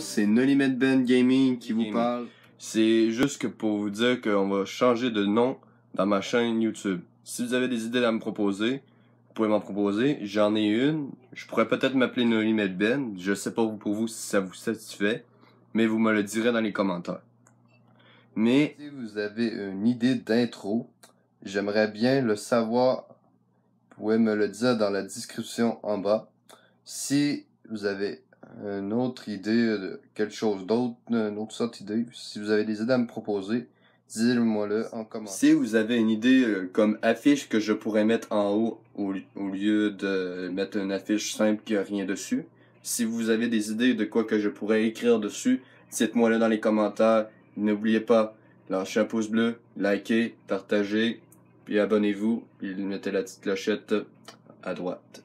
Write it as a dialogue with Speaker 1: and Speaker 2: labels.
Speaker 1: c'est No Limit Ben Gaming qui vous parle. C'est juste que pour vous dire qu'on va changer de nom dans ma chaîne YouTube. Si vous avez des idées à me proposer, vous pouvez m'en proposer. J'en ai une. Je pourrais peut-être m'appeler No Limit Ben. Je sais pas pour vous si ça vous satisfait, mais vous me le direz dans les commentaires. Mais si vous avez une idée d'intro, j'aimerais bien le savoir. Vous pouvez me le dire dans la description en bas. Si vous avez une autre idée, euh, quelque chose d'autre, une autre sorte d'idée. Si vous avez des idées à me proposer, dites-moi le en commentaire. Si vous avez une idée euh, comme affiche que je pourrais mettre en haut au, lieu de mettre une affiche simple qui a rien dessus, si vous avez des idées de quoi que je pourrais écrire dessus, dites-moi le dans les commentaires. N'oubliez pas, lâchez un pouce bleu, likez, partagez, puis abonnez-vous, puis mettez la petite clochette à droite.